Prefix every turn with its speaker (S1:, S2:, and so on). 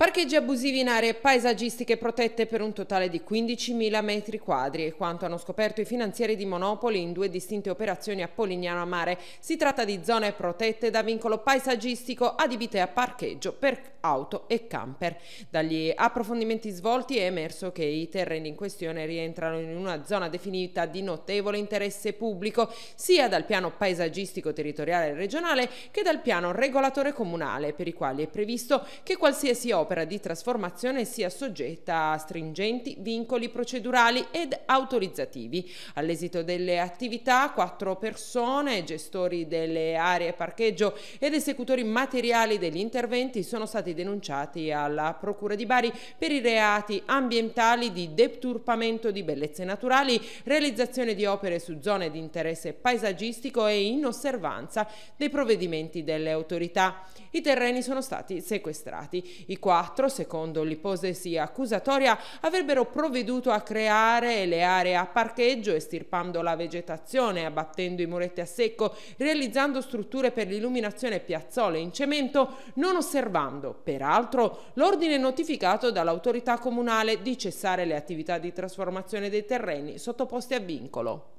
S1: Parcheggi abusivi in aree paesaggistiche protette per un totale di 15.000 metri quadri e quanto hanno scoperto i finanzieri di Monopoli in due distinte operazioni a Polignano a Mare. Si tratta di zone protette da vincolo paesaggistico adibite a parcheggio per auto e camper. Dagli approfondimenti svolti è emerso che i terreni in questione rientrano in una zona definita di notevole interesse pubblico sia dal piano paesaggistico territoriale regionale che dal piano regolatore comunale per i quali è previsto che qualsiasi opera l'opera di trasformazione sia soggetta a stringenti vincoli procedurali ed autorizzativi. All'esito delle attività, quattro persone, gestori delle aree parcheggio ed esecutori materiali degli interventi sono stati denunciati alla Procura di Bari per i reati ambientali di deturpamento di bellezze naturali, realizzazione di opere su zone di interesse paesaggistico e inosservanza dei provvedimenti delle autorità. I terreni sono stati sequestrati, i quali quattro, secondo l'ipotesi accusatoria, avrebbero provveduto a creare le aree a parcheggio, estirpando la vegetazione, abbattendo i muretti a secco, realizzando strutture per l'illuminazione piazzole in cemento, non osservando, peraltro, l'ordine notificato dall'autorità comunale di cessare le attività di trasformazione dei terreni sottoposti a vincolo.